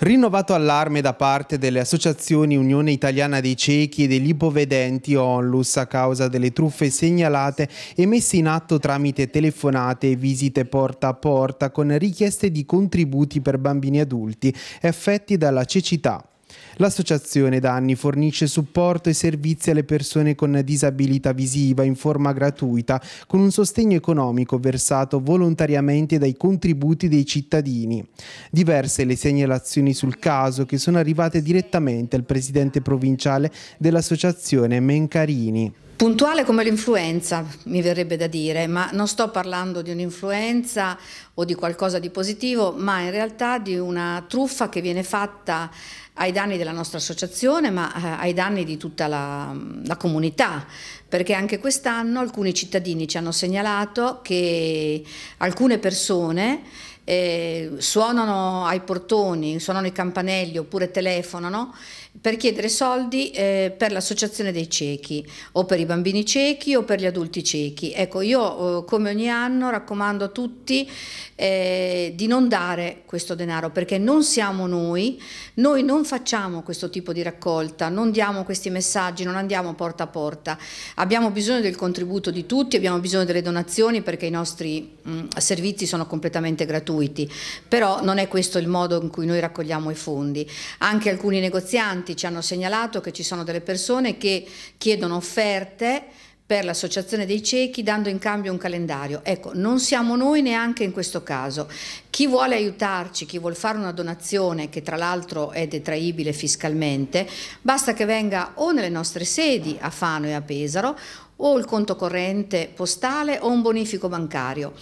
Rinnovato allarme da parte delle associazioni Unione Italiana dei Ciechi e degli Ipovedenti Onlus a causa delle truffe segnalate e messe in atto tramite telefonate e visite porta a porta con richieste di contributi per bambini adulti effetti dalla cecità. L'associazione da anni fornisce supporto e servizi alle persone con disabilità visiva in forma gratuita, con un sostegno economico versato volontariamente dai contributi dei cittadini. Diverse le segnalazioni sul caso che sono arrivate direttamente al presidente provinciale dell'associazione Mencarini. Puntuale come l'influenza, mi verrebbe da dire, ma non sto parlando di un'influenza o di qualcosa di positivo, ma in realtà di una truffa che viene fatta ai danni della nostra associazione, ma eh, ai danni di tutta la, mm, la comunità, perché anche quest'anno alcuni cittadini ci hanno segnalato che alcune persone eh, suonano ai portoni, suonano i campanelli oppure telefonano per chiedere soldi eh, per l'associazione dei ciechi o per i bambini ciechi o per gli adulti ciechi. Ecco, io eh, come ogni anno raccomando a tutti eh, di non dare questo denaro perché non siamo noi, noi non facciamo questo tipo di raccolta, non diamo questi messaggi, non andiamo porta a porta. Abbiamo bisogno del contributo di tutti, abbiamo bisogno delle donazioni perché i nostri mh, mm, servizi sono completamente gratuiti gratuiti, però non è questo il modo in cui noi raccogliamo i fondi. Anche alcuni negozianti ci hanno segnalato che ci sono delle persone che chiedono offerte per l'associazione dei ciechi dando in cambio un calendario. Ecco, non siamo noi neanche in questo caso. Chi vuole aiutarci, chi vuole fare una donazione che tra l'altro è detraibile fiscalmente, basta che venga o nelle nostre sedi a Fano e a Pesaro o il conto corrente postale o un bonifico bancario.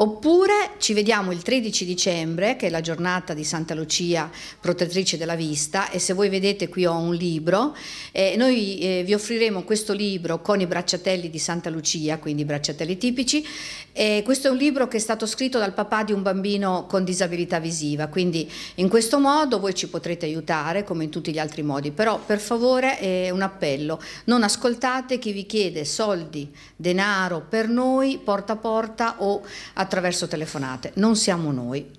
Oppure ci vediamo il 13 dicembre, che è la giornata di Santa Lucia, protettrice della vista, e se voi vedete qui ho un libro, eh, noi eh, vi offriremo questo libro con i bracciatelli di Santa Lucia, quindi i bracciatelli tipici, eh, questo è un libro che è stato scritto dal papà di un bambino con disabilità visiva, quindi in questo modo voi ci potrete aiutare come in tutti gli altri modi, però per favore è un appello, non ascoltate chi vi chiede soldi, denaro per noi, porta a porta o a attraverso telefonate. Non siamo noi,